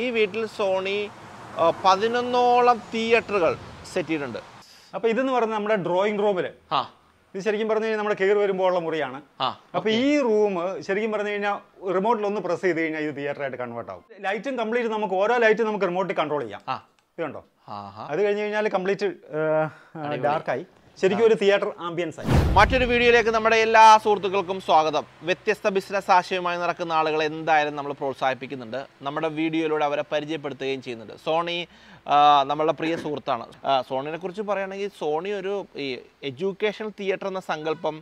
ഈ വീട്ടിൽ സോണി പതിനൊന്നോളം തിയേറ്ററുകൾ സെറ്റ് ചെയ്തിട്ടുണ്ട് അപ്പോൾ ഇതെന്ന് പറയുന്നത് നമ്മുടെ ഡ്രോയിങ് റൂമിൽ ആ ഇത് ശരിക്കും പറഞ്ഞു കഴിഞ്ഞാൽ നമ്മുടെ കയറി വരുമ്പോൾ ഉള്ള മുറിയാണ് അപ്പൊ ഈ റൂം ശരിക്കും പറഞ്ഞു കഴിഞ്ഞാൽ റിമോട്ടിൽ ഒന്ന് പ്രസ് ചെയ്ത് കഴിഞ്ഞാൽ ഇത് തിയേറ്റർ ആയിട്ട് കൺവേർട്ട് ആവും ലൈറ്റും കംപ്ലീറ്റ് നമുക്ക് ഓരോ ലൈറ്റും നമുക്ക് റിമോട്ടിൽ കൺട്രോൾ ചെയ്യാം ഇത് കണ്ടോ അത് കഴിഞ്ഞ് കഴിഞ്ഞാൽ കംപ്ലീറ്റ് ഡാർക്കായി ശരിക്കും ഒരു തിയേറ്റർ ആംബിയൻസ് ആയി മറ്റൊരു വീഡിയോയിലേക്ക് നമ്മുടെ എല്ലാ സുഹൃത്തുക്കൾക്കും സ്വാഗതം വ്യത്യസ്ത ബിസിനസ് ആശയവുമായി നടക്കുന്ന ആളുകളെ എന്തായാലും നമ്മൾ പ്രോത്സാഹിപ്പിക്കുന്നുണ്ട് നമ്മുടെ വീഡിയോയിലൂടെ അവരെ പരിചയപ്പെടുത്തുകയും ചെയ്യുന്നുണ്ട് സോണി നമ്മളുടെ പ്രിയ സുഹൃത്താണ് സോണിനെ കുറിച്ച് പറയുകയാണെങ്കിൽ സോണി ഒരു ഈ എഡ്യൂക്കേഷണൽ തിയേറ്റർ എന്ന സങ്കല്പം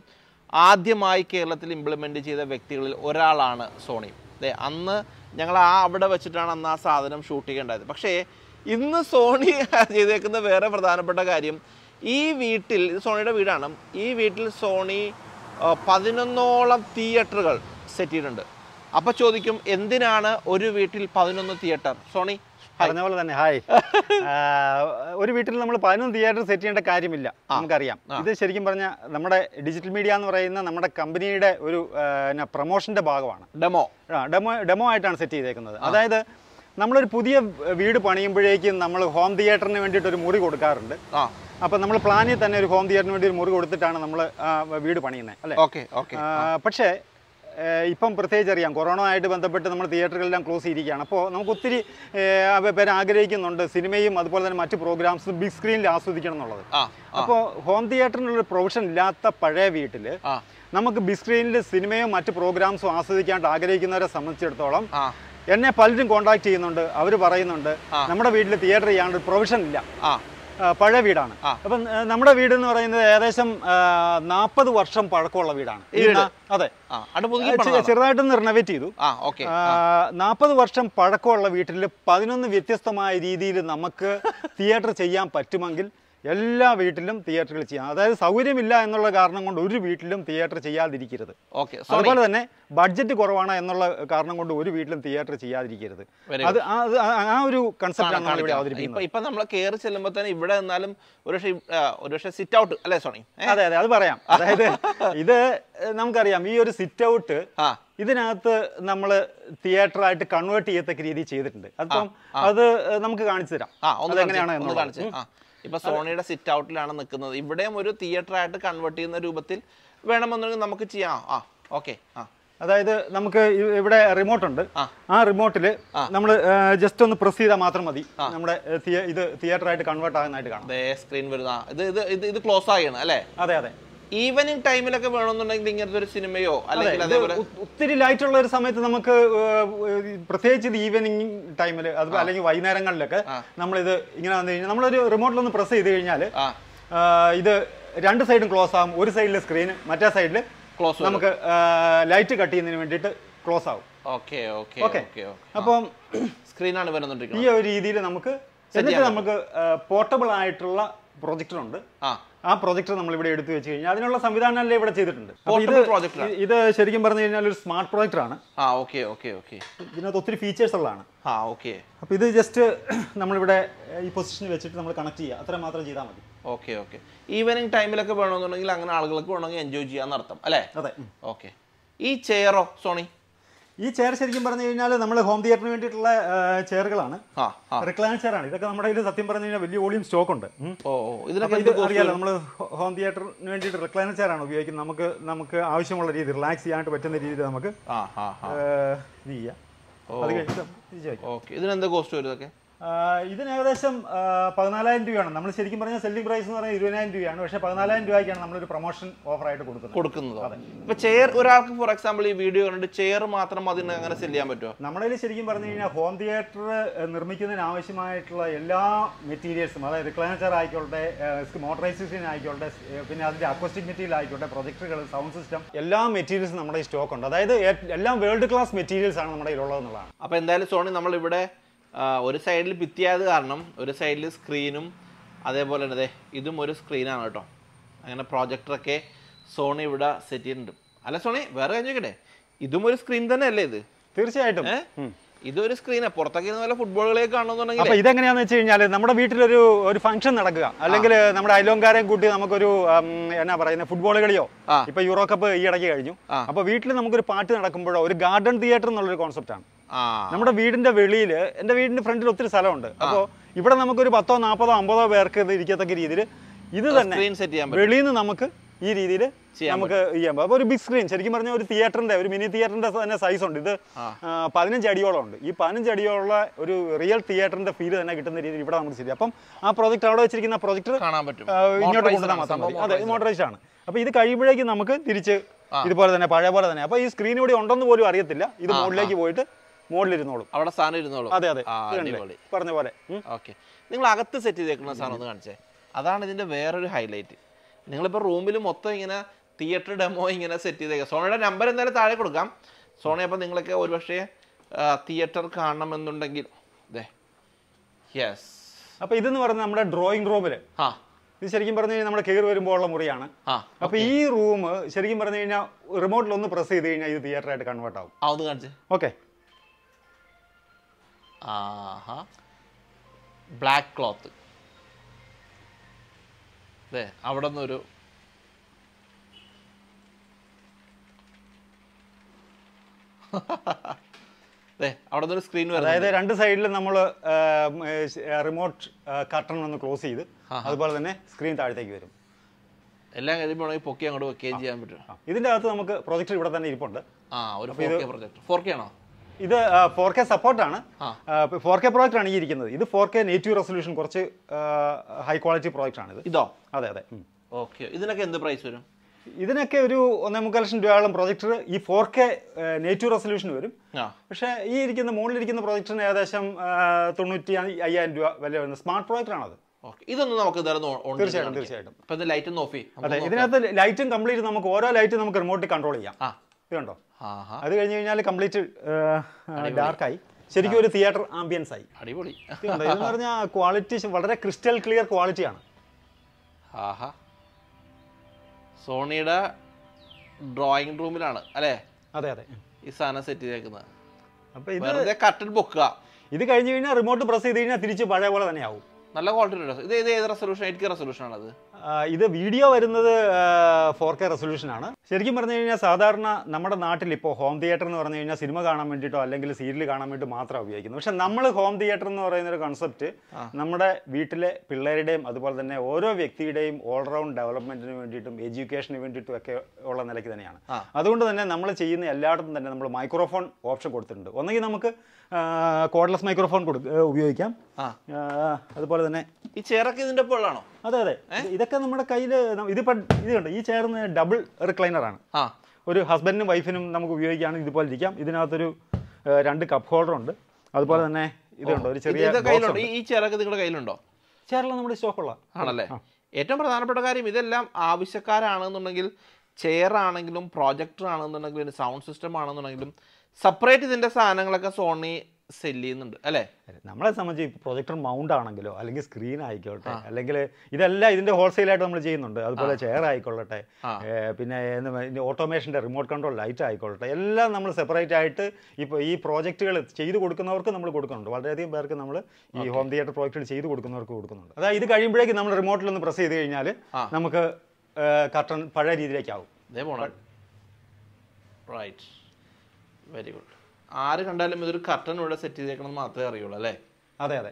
ആദ്യമായി കേരളത്തിൽ ഇംപ്ലിമെൻ്റ് ചെയ്ത വ്യക്തികളിൽ ഒരാളാണ് സോണി അതെ അന്ന് ഞങ്ങൾ ആ അവിടെ വെച്ചിട്ടാണ് അന്ന് ആ സാധനം ഷൂട്ട് ചെയ്യേണ്ടത് പക്ഷേ ഇന്ന് സോണി ചെയ്തേക്കുന്ന വേറെ പ്രധാനപ്പെട്ട കാര്യം ഈ വീട്ടിൽ ഇത് സോണിയുടെ വീടാണ് ഈ വീട്ടിൽ സോണി പതിനൊന്നോളം തിയേറ്ററുകൾ സെറ്റ് ചെയ്തിട്ടുണ്ട് അപ്പൊ ചോദിക്കും എന്തിനാണ് ഒരു വീട്ടിൽ പതിനൊന്ന് തിയേറ്റർ സോണി പറഞ്ഞ പോലെ തന്നെ ഹായ് ഒരു വീട്ടിൽ നമ്മൾ പതിനൊന്ന് തിയേറ്റർ സെറ്റ് ചെയ്യേണ്ട കാര്യമില്ല നമുക്കറിയാം ഇത് ശരിക്കും പറഞ്ഞാൽ നമ്മുടെ ഡിജിറ്റൽ മീഡിയ എന്ന് പറയുന്ന നമ്മുടെ കമ്പനിയുടെ ഒരു പ്രൊമോഷന്റെ ഭാഗമാണ് ഡെമോ ഡെമോ ഡെമോ ആയിട്ടാണ് സെറ്റ് ചെയ്തേക്കുന്നത് അതായത് നമ്മളൊരു പുതിയ വീട് പണിയുമ്പോഴേക്കും നമ്മൾ ഹോം തിയേറ്ററിന് വേണ്ടിയിട്ട് ഒരു മുറി കൊടുക്കാറുണ്ട് അപ്പോൾ നമ്മൾ പ്ലാനിൽ തന്നെ ഒരു ഹോം തിയേറ്ററിന് വേണ്ടി ഒരു മുറി കൊടുത്തിട്ടാണ് നമ്മൾ വീട് പണിയുന്നത് അല്ലേ ഓക്കെ ഓക്കെ പക്ഷേ ഇപ്പം പ്രത്യേകിച്ച് അറിയാം കൊറോണ ആയിട്ട് ബന്ധപ്പെട്ട് നമ്മൾ തിയേറ്ററുകളെല്ലാം ക്ലോസ് ചെയ്തിരിക്കുകയാണ് അപ്പോൾ നമുക്ക് ഒത്തിരി പേര് ആഗ്രഹിക്കുന്നുണ്ട് സിനിമയും അതുപോലെ തന്നെ മറ്റ് പ്രോഗ്രാംസും ബിഗ് സ്ക്രീനിൽ ആസ്വദിക്കണം എന്നുള്ളത് അപ്പോൾ ഹോം തിയേറ്ററിനുള്ള പ്രൊവിഷൻ ഇല്ലാത്ത പഴയ വീട്ടിൽ നമുക്ക് ബിഗ് സ്ക്രീനിൽ സിനിമയും മറ്റ് പ്രോഗ്രാംസും ആസ്വദിക്കാണ്ട് ആഗ്രഹിക്കുന്നവരെ സംബന്ധിച്ചിടത്തോളം എന്നെ പലരും കോൺടാക്ട് ചെയ്യുന്നുണ്ട് അവർ പറയുന്നുണ്ട് നമ്മുടെ വീട്ടിൽ തിയേറ്റർ ചെയ്യാണ്ട് പ്രൊവിഷൻ ഇല്ല പഴയ വീടാണ് അപ്പൊ നമ്മുടെ വീട് എന്ന് പറയുന്നത് ഏകദേശം നാപ്പത് വർഷം പഴക്കമുള്ള വീടാണ് അതെ ചെറുതായിട്ടൊന്ന് റിനോവേറ്റ് ചെയ്തു നാപ്പത് വർഷം പഴക്കമുള്ള വീട്ടിൽ പതിനൊന്ന് വ്യത്യസ്തമായ രീതിയിൽ നമുക്ക് തിയേറ്റർ ചെയ്യാൻ പറ്റുമെങ്കിൽ എല്ലാ വീട്ടിലും തിയേറ്ററുകൾ ചെയ്യാം അതായത് സൗകര്യമില്ല എന്നുള്ള കാരണം കൊണ്ട് ഒരു വീട്ടിലും തിയേറ്റർ ചെയ്യാതിരിക്കരുത് ഓക്കെ അതുപോലെ തന്നെ ബഡ്ജറ്റ് കുറവാണ് എന്നുള്ള കാരണം കൊണ്ട് ഒരു വീട്ടിലും തിയേറ്റർ ചെയ്യാതിരിക്കരുത് അത് ആ ഒരു കൺസെപ്റ്റ് ആണ് ഇവിടെ അവതരിപ്പിക്കുന്നത് ഇപ്പൊ നമ്മൾ കയറി ചെല്ലുമ്പോൾ തന്നെ ഇവിടെ നിന്നാലും ഒരുപക്ഷെ ഒരുപക്ഷെ സിറ്റ് ഔട്ട് അല്ലേ സോണി അതെ അതെ അത് പറയാം അതായത് ഇത് നമുക്കറിയാം ഈ ഒരു സിറ്റ് ഔട്ട് ഇതിനകത്ത് നമ്മൾ തിയേറ്ററായിട്ട് കൺവേർട്ട് ചെയ്യത്തക്ക രീതി ചെയ്തിട്ടുണ്ട് അപ്പം അത് നമുക്ക് കാണിച്ചു തരാം എങ്ങനെയാണ് എന്ന് കാണിച്ചു ഇപ്പൊ സോണിയുടെ സിറ്റ് ഔട്ടിലാണ് നിൽക്കുന്നത് ഇവിടെയും ഒരു തിയേറ്റർ ആയിട്ട് കൺവേർട്ട് ചെയ്യുന്ന രൂപത്തിൽ വേണമെന്നുണ്ടെങ്കിൽ നമുക്ക് ചെയ്യാം ആ ഓക്കെ ആ അതായത് നമുക്ക് ഇവിടെ റിമോട്ട് ഉണ്ട് ആ റിമോട്ടിൽ നമ്മൾ ജസ്റ്റ് ഒന്ന് പ്രസ് ചെയ്താൽ മാത്രം മതി നമ്മുടെ ഇത് തിയേറ്റർ ആയിട്ട് കൺവേർട്ട് ആകുന്നതായിട്ട് കാണാം സ്ക്രീൻ വരുന്ന ഇത് ഇത് ഇത് ക്ലോസ് ആകണം അല്ലേ അതെ അതെ ഈവനിങ് ടൈമിലൊക്കെ വേണമെന്നുണ്ടെങ്കിൽ ഇങ്ങനത്തെ ഒരു സിനിമയോ അല്ലെങ്കിൽ അതേപോലെ ഒത്തിരി ലൈറ്റ് ഉള്ള ഒരു സമയത്ത് നമുക്ക് പ്രത്യേകിച്ച് ഇത് ഈവനിങ് ടൈമിൽ അല്ലെങ്കിൽ വൈകുന്നേരങ്ങളിലൊക്കെ നമ്മളിത് ഇങ്ങനെ വന്നു കഴിഞ്ഞാൽ നമ്മളൊരു റിമോട്ടിലൊന്ന് പ്രസ് ചെയ്ത് കഴിഞ്ഞാൽ ഇത് രണ്ട് സൈഡും ക്ലോസ് ആകും ഒരു സൈഡിൽ സ്ക്രീന് മറ്റേ സൈഡിൽ ക്ലോസ് നമുക്ക് ലൈറ്റ് കട്ട് ചെയ്യുന്നതിന് വേണ്ടിയിട്ട് ക്ലോസ് ആവും ഓക്കെ ഓക്കെ ഓക്കെ അപ്പം സ്ക്രീനാണ് വരുന്നുണ്ട് ഈ ഒരു രീതിയിൽ നമുക്ക് നമുക്ക് പോർട്ടബിൾ ആയിട്ടുള്ള പ്രൊജക്ടറുണ്ട് ആ ആ പ്രൊജക്ടർ നമ്മൾ ഇവിടെ എടുത്തു വെച്ച് കഴിഞ്ഞാൽ അതിനുള്ള സംവിധാനമല്ലേ ഇവിടെ ചെയ്തിട്ടുണ്ട് ഇത് ശരിക്കും പറഞ്ഞു കഴിഞ്ഞാൽ ഒരു സ്മാർട്ട് പ്രൊജക്ടർ ആണ് ഇതിനകത്ത് ഒത്തിരി ഫീച്ചേഴ്സ് ഉള്ളതാണ് അപ്പൊ ഇത് ജസ്റ്റ് നമ്മളിവിടെ ഈ പൊസിഷനിൽ വെച്ചിട്ട് നമ്മൾ കണക്ട് ചെയ്യുക അത്ര മാത്രം ചെയ്താൽ മതി ഓക്കെ ഓക്കെ ഈവനിങ് ടൈമിലൊക്കെ വേണമെന്നുണ്ടെങ്കിൽ അങ്ങനെ ആളുകൾക്ക് വേണമെങ്കിൽ എൻജോയ് ചെയ്യാന്നർത്ഥം അല്ലേ അതെ ഓക്കെ ഈ ചെയറോ സോണി ഈ ചെയർ ശരിക്കും പറഞ്ഞു കഴിഞ്ഞാൽ നമ്മൾ ഹോം തിയേറ്ററിന് വേണ്ടിയിട്ടുള്ള ചെയറുകളാണ് റിക്ലൈൻ ചെയർ ആണ് ഇതൊക്കെ നമ്മുടെ കയ്യിൽ സത്യം പറഞ്ഞു കഴിഞ്ഞാൽ വലിയ വോളിയം സ്റ്റോക്ക് ഉണ്ട് ഇതിനൊക്കെ അറിയാലോ നമ്മൾ ഹോം തിയേറ്ററിന് വേണ്ടിയിട്ട് റിക്ലൈൻ ചെയർ ആണ് ഉപയോഗിക്കുന്നത് നമുക്ക് നമുക്ക് ആവശ്യമുള്ള രീതി റിലാക്സ് ചെയ്യാനായിട്ട് പറ്റുന്ന രീതിയിൽ നമുക്ക് ഇത് ചെയ്യാം അത് ഇതിനെന്താ കോസ്റ്റ് വരും ഇതൊക്കെ ഇതിന് ഏകദേശം പതിനാലായിരം രൂപയാണ് നമ്മൾ ശരിക്കും പറഞ്ഞാൽ സെല്ലിംഗ് പ്രൈസ് എന്ന് പറഞ്ഞാൽ ഇരുപതിനായിരം രൂപയാണ് പക്ഷേ പതിനാലായിരം രൂപയ്ക്കാണ് നമ്മളൊരു പ്രൊമോഷൻ ഓഫർ ആയിട്ട് കൊടുക്കുന്നത് കൊടുക്കുന്നത് ഇപ്പൊ ചെയർ ഒരാൾക്ക് ഫോർ എക്സാമ്പിൾ ഈ വീഡിയോ കണ്ടിട്ട് ചെയർ മാത്രം അതിന് അങ്ങനെ സെല്ല് ചെയ്യാൻ പറ്റുമോ നമ്മളിൽ ശരിക്കും പറഞ്ഞു കഴിഞ്ഞാൽ ഹോം തിയേറ്റർ നിർമ്മിക്കുന്നതിന് ആവശ്യമായിട്ടുള്ള എല്ലാ മെറ്റീരിയൽസും അതായത് റിക്ലൈനർ ആയിക്കോട്ടെ മോട്ടറൈസേഷൻ ആയിക്കോട്ടെ പിന്നെ അതിന്റെ അക്വസ്റ്റിക് മെറ്റീരിയൽ ആയിക്കോട്ടെ പ്രൊജക്ടറുകൾ സൗണ്ട് സിസ്റ്റം എല്ലാ മെറ്റീരിയൽസും നമ്മുടെ സ്റ്റോക്ക് ഉണ്ട് അതായത് എല്ലാം വേൾഡ് ക്ലാസ് മെറ്റീരിയൽസ് ആണ് നമ്മുടെ കയ്യിലുള്ളതെന്നുള്ളതാണ് അപ്പോൾ എന്തായാലും സോണി നമ്മൾ ഇവിടെ ഒരു സൈഡിൽ ഭിത്തിയായത് കാരണം ഒരു സൈഡിൽ സ്ക്രീനും അതേപോലെ തന്നെ ഇതും ഒരു സ്ക്രീനാണ് കേട്ടോ അങ്ങനെ പ്രോജക്ടറൊക്കെ സോണി ഇവിടെ സെറ്റ് ചെയ്തിട്ടുണ്ട് അല്ല സോണി വേറെ കഴിഞ്ഞിട്ടെ ഇതും ഒരു സ്ക്രീൻ തന്നെ അല്ലേ ഇത് തീർച്ചയായിട്ടും ഇതൊരു സ്ക്രീനാ പുറത്തൊക്കെ വല്ല ഫുട്ബോൾ കളിയൊക്കെ കാണണമെന്നുണ്ടെങ്കിൽ ഇതെങ്ങനെയാണെന്ന് വെച്ച് കഴിഞ്ഞാൽ നമ്മുടെ വീട്ടിലൊരു ഒരു ഫംഗ്ഷൻ നടക്കുക അല്ലെങ്കിൽ നമ്മുടെ അയലോങ്കാരെ കൂട്ടി നമുക്കൊരു എന്നാ പറയുന്നത് ഫുട്ബോൾ കളിയോ ഇപ്പൊ യൂറോ കപ്പ് ഈ ഇടയ്ക്ക് കഴിഞ്ഞു അപ്പൊ വീട്ടിൽ നമുക്കൊരു പാട്ട് നടക്കുമ്പോഴോ ഒരു ഗാർഡൻ തിയേറ്റർ എന്നുള്ളൊരു കോൺസെപ്റ്റാണ് നമ്മുടെ വീടിന്റെ വെളിയിൽ എന്റെ വീടിന്റെ ഫ്രണ്ടിൽ ഒത്തിരി സ്ഥലമുണ്ട് അപ്പോൾ ഇവിടെ നമുക്കൊരു പത്തോ നാൽപ്പതോ അമ്പതോ പേർക്ക് ഇരിക്കത്തക്ക രീതിയിൽ ഇത് തന്നെ വെളിയിൽ നിന്ന് നമുക്ക് ഈ രീതിയിൽ നമുക്ക് ചെയ്യാൻ പറ്റും അപ്പോൾ ഒരു ബിഗ് സ്ക്രീൻ ശരിക്കും പറഞ്ഞാൽ ഒരു തിയേറ്ററിന്റെ ഒരു മിനി തിയേറ്ററിന്റെ തന്നെ സൈസ് ഉണ്ട് ഇത് പതിനഞ്ച് അടിയോളം ഉണ്ട് ഈ പതിനഞ്ച് അടിയോളം ഒരു റിയൽ തിയേറ്ററിന്റെ ഫീൽ തന്നെ കിട്ടുന്ന രീതിയിൽ ഇവിടെ നമുക്ക് ശരി അപ്പം ആ പ്രോജക്ട് അവിടെ വെച്ചിരിക്കുന്ന പ്രോജക്ട് കാണാൻ പറ്റും ഇങ്ങോട്ട് കൊണ്ടുവന്നാൽ മാത്രം അതെ മോട്ടറൈസ്ഡ് ആണ് അപ്പോൾ ഇത് കഴിയുമ്പോഴേക്കും നമുക്ക് തിരിച്ച് ഇതുപോലെ തന്നെ പഴയ പോലെ തന്നെ അപ്പോൾ ഈ സ്ക്രീൻ ഇവിടെ ഉണ്ടെന്ന് പോലും അറിയത്തില്ല ഇത് മുകളിലേക്ക് പോയിട്ട് മുകളിലിരുന്നോളും അവിടെ സാധനം ഇരുന്നോളും അതെ അതെ പറഞ്ഞ പോലെ ഓക്കെ നിങ്ങൾ അകത്ത് സെറ്റ് ചെയ്തേക്കുന്ന സാധനം ഒന്ന് കാണിച്ചേ അതാണ് ഇതിന്റെ വേറൊരു ഹൈലൈറ്റ് നിങ്ങളിപ്പോ റൂമിൽ മൊത്തം ഇങ്ങനെ തിയേറ്റർ ഡെമോ ഇങ്ങനെ സെറ്റ് ചെയ്തേക്കാം സോണയുടെ നമ്പർ എന്തായാലും താഴെ കൊടുക്കാം സോണി അപ്പോൾ നിങ്ങളൊക്കെ ഒരുപക്ഷെ തിയേറ്റർ കാണണമെന്നുണ്ടെങ്കിൽ അതെ യെസ് അപ്പോൾ ഇതെന്ന് പറയുന്നത് നമ്മുടെ ഡ്രോയിങ് റൂമില് ആ ഇത് ശരിക്കും പറഞ്ഞു കഴിഞ്ഞാൽ നമ്മുടെ കയറി വരുമ്പോൾ ഉള്ള മുറിയാണ് അപ്പൊ ഈ റൂം ശരിക്കും പറഞ്ഞു കഴിഞ്ഞാൽ റിമോട്ടിൽ ഒന്ന് പ്രസ് ചെയ്ത് കഴിഞ്ഞാൽ ഇത് തിയേറ്ററായിട്ട് കൺവേർട്ട് ആവും ഓക്കെ ബ്ലാക്ക് ക്ലോത്ത് അതെ അവിടെ നിന്നൊരു അവിടെ നിന്നൊരു സ്ക്രീൻ അതായത് രണ്ട് സൈഡിലും നമ്മൾ റിമോട്ട് കർട്ടൺ ഒന്ന് ക്ലോസ് ചെയ്ത് അതുപോലെ തന്നെ സ്ക്രീൻ താഴത്തേക്ക് വരും എല്ലാം കഴിയുമ്പോൾ പൊക്കി അങ്ങോട്ട് ചെയ്യാൻ പറ്റും ഇതിന്റെ അകത്ത് നമുക്ക് പ്രൊജക്ടർ ഇവിടെ തന്നെ ഇരിപ്പുണ്ട് ആ ഒരു ഫോർ പ്രൊജക്ടർ ഫോർ കെ ആണോ ഇത് ഫോർ കെ സപ്പോർട്ടാണ് ഫോർ കെ പ്രോജക്റ്റ് ആണ് ഈ ഇരിക്കുന്നത് ഇത് ഫോർ കെ നേറ്റീവ് റെസൊല്യൂഷൻ കുറച്ച് ഹൈ ക്വാളിറ്റി പ്രോജക്റ്റ് ആണ് ഇതോ അതെ അതെ ഓക്കെ ഇതിനൊക്കെ എന്ത് പ്രൈസ് വരും ഇതിനൊക്കെ ഒരു ഒന്നേ മുക്കാൽ ലക്ഷം രൂപയോളം പ്രൊജക്ടർ ഈ ഫോർ കെ നേറ്റീവ് റെസൊല്യൂഷൻ വരും പക്ഷേ ഈ ഇരിക്കുന്ന മുകളിലിരിക്കുന്ന പ്രൊജക്ടറിന് ഏകദേശം തൊണ്ണൂറ്റി അയ്യായിരം രൂപ വില വരുന്ന സ്മാർട്ട് പ്രോജക്ടർ ആണത് ഇതൊന്നും നമുക്ക് തീർച്ചയായിട്ടും തീർച്ചയായിട്ടും അതെ ഇതിനകത്ത് ലൈറ്റും കംപ്ലീറ്റ് നമുക്ക് ഓരോ ലൈറ്റും നമുക്ക് റിമോട്ടിൽ കൺട്രോൾ ചെയ്യാം ഇതുണ്ടോ അത് കഴിഞ്ഞ് കഴിഞ്ഞാൽ കംപ്ലീറ്റ് ഡാർക്കായി ശരിക്കും ഒരു തിയേറ്റർ ആംബിയൻസ് ആയി അടിപൊളി പറഞ്ഞാൽ ക്വാളിറ്റി വളരെ ക്രിസ്റ്റൽ ക്ലിയർ ക്വാളിറ്റിയാണ് സോണിയുടെ ഡ്രോയിങ് റൂമിലാണ് അല്ലേ അതെ അതെ ഈ സാധനം സെറ്റ് ചെയ്തേക്കുന്നത് അപ്പൊ ഇത് കട്ടിൽ പൊക്കുക ഇത് കഴിഞ്ഞ് കഴിഞ്ഞാൽ റിമോട്ട് പ്രസ് ചെയ്ത് കഴിഞ്ഞാൽ തിരിച്ച് പഴയ പോലെ തന്നെയാവും നല്ല ക്വാളിറ്റി ഇത് ഏത് റെസൊല്യൂഷൻ എയ്റ്റ് കെ റെസൊല്യൂഷൻ ആണത് ഇത് വീഡിയോ വരുന്നത് ഫോർ കെ റെസൊല്യൂഷനാണ് ശരിക്കും പറഞ്ഞു കഴിഞ്ഞാൽ സാധാരണ നമ്മുടെ നാട്ടിൽ ഇപ്പോൾ ഹോം തിയേറ്റർ എന്ന് പറഞ്ഞു കഴിഞ്ഞാൽ സിനിമ കാണാൻ വേണ്ടിയിട്ടോ അല്ലെങ്കിൽ സീരിയൽ കാണാൻ വേണ്ടി മാത്രം ഉപയോഗിക്കുന്നത് പക്ഷെ നമ്മൾ ഹോം തിയേറ്റർ എന്ന് പറയുന്ന ഒരു കൺസെപ്റ്റ് നമ്മുടെ വീട്ടിലെ പിള്ളേരുടെയും അതുപോലെ തന്നെ ഓരോ വ്യക്തിയുടെയും ഓൾറൗണ്ട് ഡെവലപ്മെന്റിന് വേണ്ടിയിട്ടും എഡ്യൂക്കേഷന് വേണ്ടിയിട്ടും ഒക്കെ ഉള്ള നിലയ്ക്ക് തന്നെയാണ് അതുകൊണ്ട് തന്നെ നമ്മൾ ചെയ്യുന്ന എല്ലായിടത്തും തന്നെ നമ്മൾ മൈക്രോഫോൺ ഓപ്ഷൻ കൊടുത്തിട്ടുണ്ട് ഒന്നെങ്കിൽ നമുക്ക് കോഡ്ലെസ് മൈക്രോഫോൺ കൊടു ഉപയോഗിക്കാം അതുപോലെ തന്നെ ഈ ചെയറൊക്കെ ഇതിന്റെ ഒപ്പമുള്ളതാണോ അതെ അതെ ഇതൊക്കെ നമ്മുടെ കയ്യില് ഇതിപ്പോൾ ഇത് കണ്ടു ഈ ചെയറിന് ഡബിൾ റിക്ലൈനർ ആണ് ഒരു ഹസ്ബൻഡിനും വൈഫിനും നമുക്ക് ഉപയോഗിക്കുകയാണെങ്കിൽ ഇതുപോലെ ഇരിക്കാം ഇതിനകത്തൊരു രണ്ട് കപ്പ് ഹോൾഡർ ഉണ്ട് അതുപോലെ തന്നെ ഇതുണ്ട് ഒരു ചെറിയ ഈ ചെയറൊക്കെ നിങ്ങളുടെ കയ്യിലുണ്ടോ ചെയറെല്ലാം നമ്മുടെ സ്റ്റോക്കുള്ള ആണല്ലേ ഏറ്റവും പ്രധാനപ്പെട്ട കാര്യം ഇതെല്ലാം ആവശ്യക്കാരാണെന്നുണ്ടെങ്കിൽ ചെയർ ആണെങ്കിലും പ്രോജക്ടർ ആണെന്നുണ്ടെങ്കിലും സൗണ്ട് സിസ്റ്റം ആണെന്നുണ്ടെങ്കിലും സെപ്പറേറ്റ് ഇതിൻ്റെ സാധനങ്ങളൊക്കെ സോണി സെല് ചെയ്യുന്നുണ്ട് അല്ലേ നമ്മളെ സംബന്ധിച്ച് പ്രൊജക്ടർ മൗണ്ട് ആണെങ്കിലോ അല്ലെങ്കിൽ സ്ക്രീൻ ആയിക്കോട്ടെ അല്ലെങ്കിൽ ഇതെല്ലാം ഇതിന്റെ ഹോൾസെയിൽ ആയിട്ട് നമ്മൾ ചെയ്യുന്നുണ്ട് അതുപോലെ ചെയർ ആയിക്കൊള്ളട്ടെ പിന്നെ ഓട്ടോമേഷന്റെ റിമോട്ട് കൺട്രോൾ ലൈറ്റ് ആയിക്കൊള്ളട്ടെ എല്ലാം നമ്മൾ സെപ്പറേറ്റ് ആയിട്ട് ഇപ്പോൾ ഈ പ്രോജക്റ്റുകൾ ചെയ്തു കൊടുക്കുന്നവർക്ക് നമ്മൾ കൊടുക്കുന്നുണ്ട് വളരെയധികം പേർക്ക് നമ്മൾ ഈ ഹോം തിയേറ്റർ പ്രോജക്റ്റുകൾ ചെയ്തു കൊടുക്കുന്നവർക്ക് കൊടുക്കുന്നുണ്ട് അതായത് ഇത് കഴിയുമ്പോഴേക്കും നമ്മൾ റിമോട്ടിൽ ഒന്ന് പ്രസ് ചെയ്ത് കഴിഞ്ഞാൽ നമുക്ക് കർട്ടൺ പഴയ രീതിയിലേക്കാവും റൈറ്റ് വെരി ഗുഡ് ആര് കണ്ടാലും ഇതൊരു കർട്ടൻ ഇവിടെ സെറ്റ് ചെയ്തേക്കണം മാത്രമേ അറിയുള്ളൂ അല്ലേ അതെ അതെ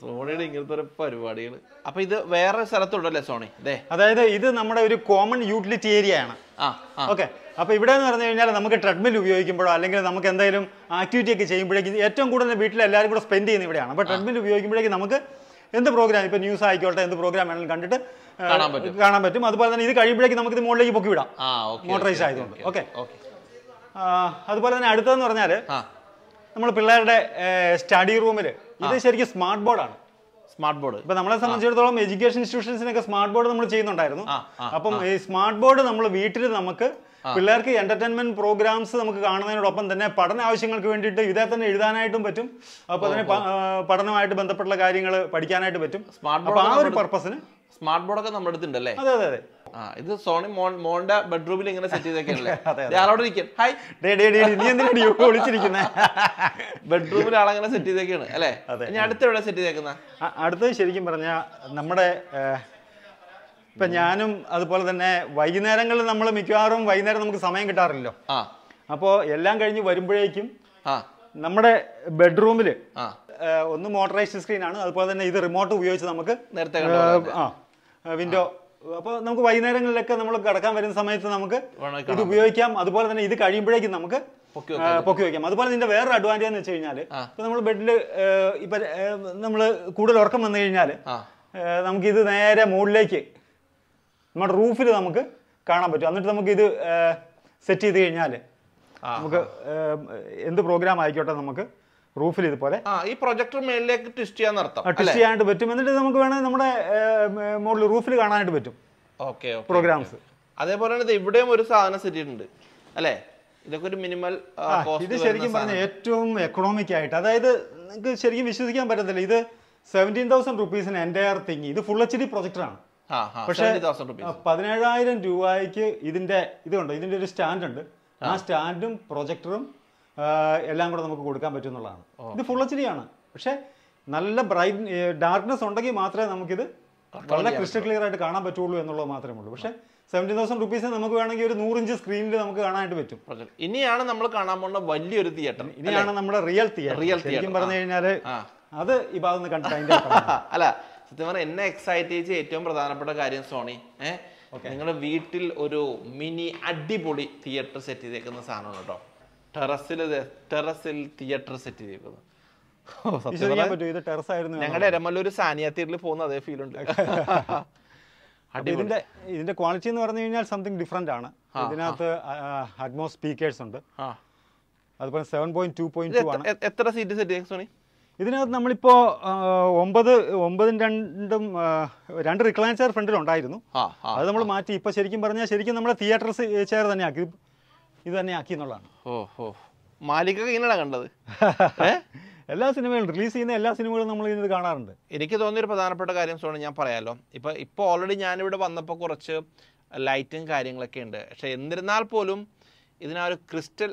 സോണിയുടെ ഇങ്ങനത്തെ ഒരു പരിപാടികൾ അപ്പൊ ഇത് വേറെ സ്ഥലത്തുണ്ടല്ലേ സോണി അതെ അതായത് ഇത് നമ്മുടെ ഒരു കോമൺ യൂട്ടിലിറ്റി ഏരിയ ആണ് ഓക്കെ അപ്പൊ ഇവിടെ എന്ന് പറഞ്ഞു കഴിഞ്ഞാൽ നമുക്ക് ട്രെഡ്മിൽ ഉപയോഗിക്കുമ്പോഴോ അല്ലെങ്കിൽ നമുക്ക് എന്തെങ്കിലും ആക്ടിവിറ്റി ഒക്കെ ചെയ്യുമ്പോഴേക്കും ഏറ്റവും കൂടുതൽ വീട്ടിൽ എല്ലാവരും കൂടെ സ്പെൻഡ് ചെയ്യുന്ന ഇവിടെയാണ് അപ്പൊ ട്രെഡ്മിൽ ഉപയോഗിക്കുമ്പോഴേക്കും നമുക്ക് എന്ത് പ്രോഗ്രാം ഇപ്പൊ ന്യൂസ് ആയിക്കോട്ടെ എന്ത് പ്രോഗ്രാം വേണമെങ്കിലും കണ്ടിട്ട് കാണാൻ പറ്റും അതുപോലെ തന്നെ ഇത് കഴിയുമ്പോഴേക്കും നമുക്ക് ഇത് മുകളിലേക്ക് പൊക്കി വിടാം മോട്ടറൈസ് ആയതുകൊണ്ട് ഓക്കെ ഓക്കെ അതുപോലെ തന്നെ അടുത്തതെന്ന് പറഞ്ഞാൽ നമ്മൾ പിള്ളേരുടെ സ്റ്റഡി റൂമിൽ ഇത് ശരിക്കും സ്മാർട്ട് ബോർഡാണ് സ്മാർട്ട് ബോർഡ് ഇപ്പൊ നമ്മളെ സംബന്ധിച്ചിടത്തോളം എഡ്യൂക്കേഷൻ ഇൻസ്റ്റിറ്റ്യൂഷൻസിനൊക്കെ സ്മാർട്ട് ബോർഡ് നമ്മൾ ചെയ്യുന്നുണ്ടായിരുന്നു അപ്പം ഈ സ്മാർട്ട് ബോർഡ് നമ്മൾ വീട്ടിൽ നമുക്ക് പിള്ളേർക്ക് എന്റർടൈൻമെന്റ് പ്രോഗ്രാംസ് നമുക്ക് കാണുന്നതിനോടൊപ്പം തന്നെ പഠന ആവശ്യങ്ങൾക്ക് വേണ്ടിയിട്ട് ഇതേ തന്നെ എഴുതാനായിട്ടും പറ്റും അപ്പൊ അതിന് പഠനമായിട്ട് ബന്ധപ്പെട്ടുള്ള കാര്യങ്ങൾ പഠിക്കാനായിട്ട് പറ്റും സ്മാർട്ട് ബോർഡ് ആ ഒരു പർപ്പസിന് സ്മാർട്ട് ബോർഡൊക്കെ നമ്മുടെ അടുത്തുണ്ടല്ലേ അതെ അതെ അതെ ആ ഇത് സോണി മോണ്ട ബെഡ്റൂമിൽ ഇങ്ങനെ സെറ്റ് ചെയ്തൊക്കെയല്ലേ അവിടെ നീ ബെഡ്റൂമിൽ ആളങ്ങനെ സെറ്റ് ചെയ്തേക്കാണ് അല്ലെ ഞാൻ അടുത്ത് എവിടെ സെറ്റ് ചെയ്തേക്കുന്ന അടുത്ത് ശരിക്കും പറഞ്ഞാൽ നമ്മുടെ ഇപ്പൊ ഞാനും അതുപോലെ തന്നെ വൈകുന്നേരങ്ങളിൽ നമ്മൾ മിക്കവാറും വൈകുന്നേരം നമുക്ക് സമയം കിട്ടാറില്ലല്ലോ അപ്പോ എല്ലാം കഴിഞ്ഞ് വരുമ്പോഴേക്കും നമ്മുടെ ബെഡ്റൂമിൽ ഒന്ന് മോട്ടറൈസ്ഡ് സ്ക്രീൻ ആണ് അതുപോലെ തന്നെ ഇത് റിമോട്ട് ഉപയോഗിച്ച് നമുക്ക് നേരത്തെ വിൻഡോ അപ്പോൾ നമുക്ക് വൈകുന്നേരങ്ങളിലൊക്കെ നമ്മൾ കിടക്കാൻ വരുന്ന സമയത്ത് നമുക്ക് ഇത് ഉപയോഗിക്കാം അതുപോലെ തന്നെ ഇത് കഴിയുമ്പോഴേക്കും നമുക്ക് പൊക്കി വെക്കാം അതുപോലെ ഇതിന്റെ വേറൊരു അഡ്വാൻറ്റേജ് എന്ന് വെച്ച് കഴിഞ്ഞാൽ ഇപ്പൊ നമ്മൾ ബെഡിൽ ഇപ്പൊ നമ്മൾ കൂടുതൽ ഉറക്കം വന്നു കഴിഞ്ഞാൽ ഇത് നേരെ മുകളിലേക്ക് നമ്മുടെ റൂഫിൽ നമുക്ക് കാണാൻ പറ്റും എന്നിട്ട് നമുക്ക് ഇത് സെറ്റ് ചെയ്ത് കഴിഞ്ഞാൽ നമുക്ക് എന്ത് പ്രോഗ്രാം ആയിക്കോട്ടെ നമുക്ക് റൂഫിൽ ഇതുപോലെ ഈ പ്രൊജക്ടർ മേളിലേക്ക് ട്വിസ്റ്റ് ചെയ്യാൻ നടത്താം ട്വിസ്റ്റ് ചെയ്യാനായിട്ട് പറ്റും എന്നിട്ട് നമുക്ക് വേണമെങ്കിൽ നമ്മുടെ മോഡൽ റൂഫിൽ കാണാനായിട്ട് പറ്റും ഓക്കെ പ്രോഗ്രാംസ് അതേപോലെ തന്നെ ഇവിടെയും ഒരു സാധനം സെറ്റിട്ടുണ്ട് അല്ലേ ഇതൊക്കെ ഒരു മിനിമൽ ഇത് ശരിക്കും പറഞ്ഞ ഏറ്റവും എക്കണോമിക് ആയിട്ട് അതായത് നിങ്ങൾക്ക് ശരിക്കും വിശ്വസിക്കാൻ പറ്റത്തില്ല ഇത് സെവൻറ്റീൻ തൗസൻഡ് റുപ്പീസിന് എൻ്റെയർ തിങ് ഇത് ഫുൾ എച്ച് ഡി പ്രൊജക്ടറാണ് പക്ഷേ പതിനേഴായിരം രൂപയ്ക്ക് ഇതിന്റെ ഇതുണ്ട് ഇതിന്റെ ഒരു സ്റ്റാൻഡ് ഉണ്ട് ആ സ്റ്റാൻഡും പ്രൊജക്ടറും എല്ലാം കൂടെ നമുക്ക് കൊടുക്കാൻ പറ്റും എന്നുള്ളതാണ് ഇത് ഫുൾ എച്ച് ഡി ആണ് പക്ഷേ നല്ല ബ്രൈറ്റ് ഡാർക്ക്നെസ് ഉണ്ടെങ്കിൽ മാത്രമേ നമുക്കിത് വളരെ ക്രിസ്റ്റൽ ക്ലിയർ ആയിട്ട് കാണാൻ പറ്റുള്ളൂ എന്നുള്ളത് മാത്രമേ ഉള്ളൂ പക്ഷേ സെവൻറ്റി തൗസൻഡ് റുപ്പീസ് നമുക്ക് വേണമെങ്കിൽ ഒരു ഇഞ്ച് സ്ക്രീനിൽ നമുക്ക് കാണാനായിട്ട് പറ്റും ഇനിയാണ് നമ്മൾ കാണാൻ പോകുന്ന വലിയൊരു തിയേറ്റർ ഇനിയാണ് നമ്മുടെ റിയൽ തിയേറ്റർ റിയൽ തിയേറ്റർ പറഞ്ഞു കഴിഞ്ഞാൽ അത് ഈ ഇപ്പം കണ്ടിട്ട് അതിന്റെ അല്ല സത്യം പറഞ്ഞാൽ എന്നെ എക്സൈറ്റ് ചെയ്ത് ഏറ്റവും പ്രധാനപ്പെട്ട കാര്യം സോണി ഏഹ് നിങ്ങളുടെ വീട്ടിൽ ഒരു മിനി അടിപൊളി തിയേറ്റർ സെറ്റ് ചെയ്തേക്കുന്ന സാധനമാണ് കേട്ടോ ടെറസിൽ ടെറസിൽ തിയേറ്റർ സെറ്റ് ചെയ്തത് ഞങ്ങളുടെ എരമല്ലൂർ സാനിയ തിയേറ്ററിൽ പോകുന്ന അതേ ഫീൽ ഉണ്ട് ഇതിന്റെ ഇതിന്റെ ക്വാളിറ്റി എന്ന് പറഞ്ഞു കഴിഞ്ഞാൽ സംതിങ് ഡിഫറെന്റ് ആണ് ഇതിനകത്ത് അഡ്മോ സ്പീക്കേഴ്സ് ഉണ്ട് അതുപോലെ seven point two point two ആണ് എത്ര സീറ്റ് സെറ്റ് സോണി ഇതിനകത്ത് നമ്മളിപ്പോ ഒമ്പത് ഒമ്പതും രണ്ടും രണ്ട് റിക്ലൈൻ ചെയർ ഫ്രണ്ടിലുണ്ടായിരുന്നു അത് നമ്മൾ മാറ്റി ഇപ്പൊ ശരിക്കും പറഞ്ഞാൽ ശരിക്കും നമ്മളെ തിയേറ്റർ ചെയർ തന്നെയാക്കി ഇത് തന്നെ ആക്കി എന്നുള്ളതാണ് മാലിക കണ്ടത് എല്ലാ സിനിമകളും റിലീസ് ചെയ്യുന്ന എല്ലാ സിനിമകളും നമ്മൾ ഇതിനത് കാണാറുണ്ട് എനിക്ക് ഒരു പ്രധാനപ്പെട്ട കാര്യം സോണി ഞാൻ പറയാലോ ഇപ്പൊ ഇപ്പൊ ഓൾറെഡി ഞാനിവിടെ വന്നപ്പോൾ കുറച്ച് ലൈറ്റും കാര്യങ്ങളൊക്കെ ഉണ്ട് പക്ഷെ എന്നിരുന്നാൽ പോലും ഇതിനൊരു ക്രിസ്റ്റൽ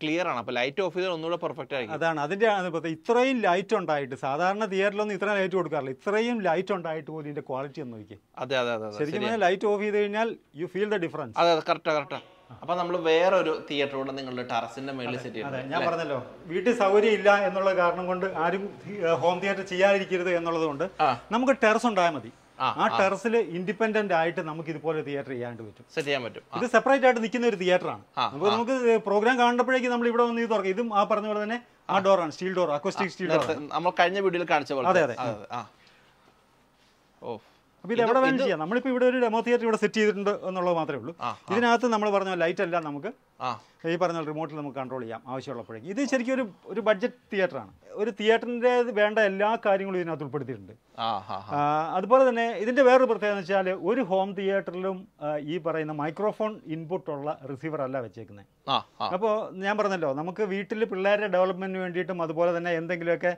ക്ലിയർ ആണ് അപ്പോൾ ലൈറ്റ് ഓഫ് ചെയ്താൽ ഒന്നുകൂടെ പെർഫെക്റ്റ് ആയിരിക്കും അതാണ് അതിൻ്റെ ഇത്രയും ലൈറ്റ് ഉണ്ടായിട്ട് സാധാരണ തിയേറ്ററിലൊന്നും ഇത്രയും ലൈറ്റ് കൊടുക്കാറില്ല ഇത്രയും ലൈറ്റ് ഉണ്ടായിട്ട് പോലും ഇതിന്റെ ക്വാളിറ്റി ഒന്ന് നോക്കി അതെ അതെ അതെ ശരിക്കും ലൈറ്റ് ഓഫ് ചെയ്ത് കഴിഞ്ഞാൽ യു ഫീൽ ദ ഡിഫറൻസ് അതെ അതെ കറക്റ്റാ കറക്റ്റാണ് അപ്പൊ നമ്മൾ വേറൊരു തിയേറ്ററോട് നിങ്ങളുടെ ടെറസിന്റെ മേളിൽ സെറ്റ് ചെയ്യണം ഞാൻ പറഞ്ഞല്ലോ വീട്ടിൽ സൗകര്യം ഇല്ല എന്നുള്ള കാരണം കൊണ്ട് ആരും ഹോം തിയേറ്റർ ചെയ്യാതിരിക്കരുത് എന്നുള്ളത് കൊണ്ട് നമുക്ക് ടെറസ് ഉണ്ടായാൽ മതി ആ ടെറസിൽ ഇൻഡിപെൻഡന്റ് ആയിട്ട് നമുക്ക് ഇതുപോലെ തിയേറ്റർ ചെയ്യാണ്ട് പറ്റും സെറ്റ് ചെയ്യാൻ പറ്റും ഇത് സെപ്പറേറ്റ് ആയിട്ട് നിൽക്കുന്ന ഒരു തിയേറ്ററാണ് അപ്പോൾ നമുക്ക് പ്രോഗ്രാം കാണുമ്പോഴേക്കും നമ്മൾ ഇവിടെ വന്ന് ഇത് തുറക്കും ഇതും ആ പറഞ്ഞ പോലെ തന്നെ ആ ഡോറാണ് steel door acoustic steel door നമ്മൾ കഴിഞ്ഞ വീഡിയോയിൽ കാണിച്ച പോലെ അതെ അതെ ഓ അപ്പോൾ ഇത് എവിടെ വേണം ചെയ്യാം നമ്മളിപ്പോൾ ഇവിടെ ഒരു ഡെമോ തിയേറ്റർ ഇവിടെ സെറ്റ് ചെയ്തിട്ടുണ്ട് എന്നുള്ളത് മാത്രമേ ഉള്ളൂ ഇതിനകത്ത് നമ്മൾ പറഞ്ഞ ലൈറ്റ് എല്ലാം നമുക്ക് ഈ പറഞ്ഞ റിമോട്ടിൽ നമുക്ക് കൺട്രോൾ ചെയ്യാം ആവശ്യമുള്ളപ്പോഴേക്കും ഇത് ശരിക്കും ഒരു ഒരു ബഡ്ജറ്റ് തിയേറ്ററാണ് ഒരു തിയേറ്ററിൻ്റെ വേണ്ട എല്ലാ കാര്യങ്ങളും ഇതിനകത്ത് ഉൾപ്പെടുത്തിയിട്ടുണ്ട് അതുപോലെ തന്നെ ഇതിൻ്റെ വേറൊരു പ്രത്യേകത എന്ന് വെച്ചാൽ ഒരു ഹോം തിയേറ്ററിലും ഈ പറയുന്ന മൈക്രോഫോൺ ഇൻപുട്ട് ഉള്ള റിസീവർ അല്ല വെച്ചേക്കുന്നത് അപ്പോൾ ഞാൻ പറഞ്ഞല്ലോ നമുക്ക് വീട്ടിൽ പിള്ളേരുടെ ഡെവലപ്മെൻറ്റിന് വേണ്ടിയിട്ടും അതുപോലെ തന്നെ എന്തെങ്കിലുമൊക്കെ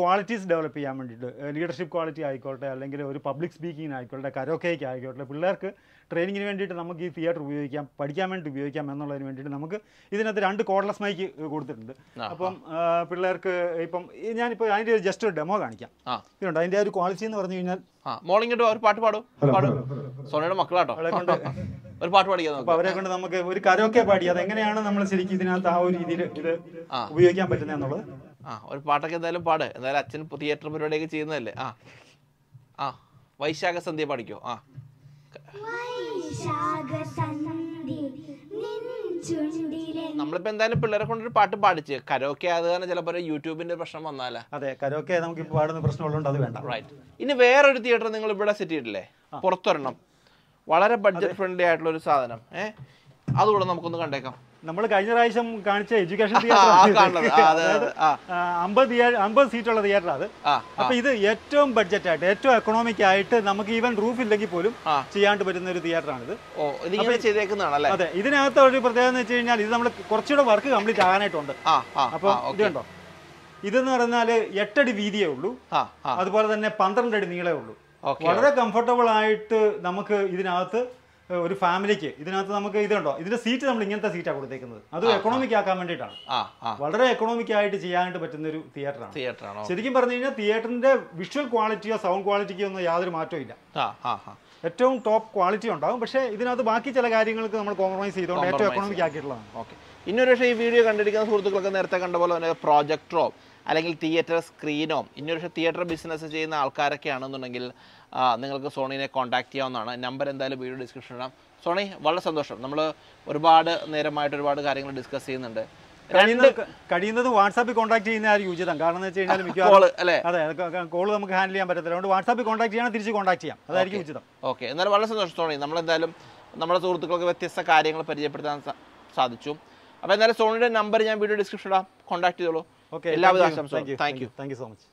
ക്വാളിറ്റീസ് ഡെവലപ്പ് ചെയ്യാൻ വേണ്ടിയിട്ട് ലീഡർഷിപ്പ് ക്വാളിറ്റി ആയിക്കോട്ടെ അല്ലെങ്കിൽ ഒരു പബ്ലിക് സ്പീക്കിങ്ങിന് ആയിക്കോട്ടെ കരോക്കേക്ക് ആയിക്കോട്ടെ പിള്ളേർക്ക് ട്രെയിനിങ്ങിന് വേണ്ടിയിട്ട് നമുക്ക് ഈ തിയേറ്റർ ഉപയോഗിക്കാം പഠിക്കാൻ വേണ്ടി ഉപയോഗിക്കാം എന്നുള്ളതിന് വേണ്ടിയിട്ട് നമുക്ക് ഇതിനകത്ത് രണ്ട് കോഡ്ലെസ് മൈക്ക് കൊടുത്തിട്ടുണ്ട് അപ്പം പിള്ളേർക്ക് ഇപ്പം ഞാനിപ്പോൾ അതിൻ്റെ ഒരു ജസ്റ്റ് ഒരു ഡെമോ കാണിക്കാം ഇതുണ്ട് അതിൻ്റെ ഒരു ക്വാളിറ്റി എന്ന് പറഞ്ഞു കഴിഞ്ഞാൽ മോളിങ്ങോട്ട് ഒരു പാട്ട് പാടും പാടും സോനയുടെ മക്കളാട്ടോ ഒരു പാട്ട് പാടിക്കാം അപ്പൊ അവരെ കൊണ്ട് നമുക്ക് ഒരു കരോക്കെ പാടി അതെങ്ങനെയാണ് നമ്മൾ ശരിക്കും ഇതിനകത്ത് ആ ഒരു രീതിയിൽ ഇത് ഉപയോഗിക്കാൻ പറ്റുന്നത് എന്നുള്ളത് ആ ഒരു പാട്ടൊക്കെ എന്തായാലും പാട് എന്തായാലും അച്ഛൻ തിയേറ്റർ പരിപാടിയൊക്കെ ചെയ്യുന്നതല്ലേ ആ ആ വൈശാഖ സന്ധ്യ പാടിക്കോ ആ നമ്മളിപ്പോ എന്തായാലും പിള്ളേരെ കൊണ്ടൊരു പാട്ട് പാടിച്ച് കരോക്കെ ആയത് കാരണം ചിലപ്പോ യൂട്യൂബിന്റെ പ്രശ്നം വന്നാലേ അതെ കരോക്കെ നമുക്ക് പാടുന്ന പ്രശ്നമുള്ളത് വേണ്ട റൈറ്റ് ഇനി വേറൊരു തിയേറ്റർ നിങ്ങൾ ഇവിടെ സെറ്റ് ചെയ്തിട്ടില്ലേ പുറത്തുവരണം വളരെ ബഡ്ജറ്റ് ഫ്രണ്ട്ലി ആയിട്ടുള്ള ഒരു സാധനം ഏഹ് അതുകൂടെ നമുക്കൊന്ന് കണ്ടേക്കാം നമ്മൾ കഴിഞ്ഞ പ്രാവശ്യം കാണിച്ച എഡ്യൂക്കേഷൻ തിയേറ്റർ അമ്പത് അമ്പത് സീറ്റുള്ള തിയേറ്റർ അത് അപ്പൊ ഇത് ഏറ്റവും ബഡ്ജറ്റ് ആയിട്ട് ഏറ്റവും എക്കണോമിക് ആയിട്ട് നമുക്ക് ഈവൻ റൂഫ് ഇല്ലെങ്കിൽ പോലും ചെയ്യാണ്ട് പറ്റുന്ന ഒരു തിയേറ്ററാണിത് അതെ ഇതിനകത്ത് ഒരു പ്രത്യേകത എന്ന് വെച്ച് കഴിഞ്ഞാൽ ഇത് നമ്മൾ കുറച്ചുകൂടെ വർക്ക് കംപ്ലീറ്റ് ആകാനായിട്ടുണ്ട് അപ്പൊ ഇത് കണ്ടോ ഇതെന്ന് പറഞ്ഞാൽ എട്ടടി വീതിയേ ഉള്ളൂ അതുപോലെ തന്നെ പന്ത്രണ്ടടി അടി നീളേ ഉള്ളൂ വളരെ കംഫർട്ടബിൾ ആയിട്ട് നമുക്ക് ഇതിനകത്ത് ഒരു ഫാമിലിക്ക് ഇതിനകത്ത് നമുക്ക് ഇതുണ്ടോ ഇതിന്റെ സീറ്റ് നമ്മൾ ഇങ്ങനത്തെ സീറ്റാണ് കൊടുത്തേക്കുന്നത് അത് എക്കണോമിക് ആക്കാൻ വേണ്ടിയിട്ടാണ് വളരെ എക്കണോമിക് ആയിട്ട് ചെയ്യാനായിട്ട് പറ്റുന്ന ഒരു തിയേറ്ററാണ് തിയേറ്ററാണ് ശരിക്കും പറഞ്ഞു കഴിഞ്ഞാൽ തിയേറ്ററിന്റെ വിഷ്വൽ ക്വാളിറ്റിയോ സൗണ്ട് ക്വാളിറ്റിക്കോ ഒന്നും യാതൊരു മാറ്റവും ഇല്ല ഏറ്റവും ടോപ്പ് ക്വാളിറ്റി ഉണ്ടാകും പക്ഷേ ഇതിനകത്ത് ബാക്കി ചില കാര്യങ്ങൾക്ക് നമ്മൾ കോംപ്രമൈസ് ചെയ്തുകൊണ്ട് ഏറ്റവും എക്കണോമിക് ആക്കിയിട്ടുള്ളതാണ് ഓക്കെ ഇന്നൊരു പക്ഷേ ഈ വീഡിയോ കണ്ടിരിക്കുന്ന സുഹൃത്തുക്കളൊക്കെ നേരത്തെ കണ്ട പോലെ തന്നെ പ്രോജക്ടറോ അല്ലെങ്കിൽ തിയേറ്റർ സ്ക്രീനോ ഇനി പക്ഷേ തിയേറ്റർ ബിസിനസ് ചെയ്യുന്ന ആൾക്കാരൊക്കെ ആണെന്നുണ്ടെങ്കിൽ നിങ്ങൾക്ക് സോണിനെ കോൺടാക്ട് ചെയ്യാവുന്നതാണ് നമ്പർ എന്തായാലും വീഡിയോ ഡിസ്ക്രിപ്ഷൻ ഇടാം സോണി വളരെ സന്തോഷം നമ്മൾ ഒരുപാട് നേരമായിട്ട് ഒരുപാട് കാര്യങ്ങൾ ഡിസ്കസ് ചെയ്യുന്നുണ്ട് കഴിയുന്നത് വാട്സാപ്പിൽ കോൺടാക്ട് ചെയ്യുന്നതായിരിക്കും ഉചിതം കാരണം എന്ന് വെച്ച് കഴിഞ്ഞാൽ മിക്കവാറും കോൾ നമുക്ക് ഹാൻഡിൽ ചെയ്യാൻ പറ്റത്തില്ല അതുകൊണ്ട് വാട്സാപ്പിൽ കോൺടാക്ട് ചെയ്യണം തിരിച്ച് കോൺടാക്ട് ചെയ്യാം അതായിരിക്കും ഉചിതം ഓക്കെ എന്നാലും വളരെ സന്തോഷം സന്തോഷത്തോടെ നമ്മളെന്തായാലും നമ്മുടെ സുഹൃത്തുക്കൾക്ക് വ്യത്യസ്ത കാര്യങ്ങൾ പരിചയപ്പെടുത്താൻ സാധിച്ചു അപ്പോൾ എന്തായാലും സോണിയുടെ നമ്പർ ഞാൻ വീഡിയോ ഡിസ്ക്രിപ്ഷൻ ഇടാം കോൺടാക്ട് ചെയ്തോളൂ എല്ലാവിധ ആശംസകളും thank you thank you so much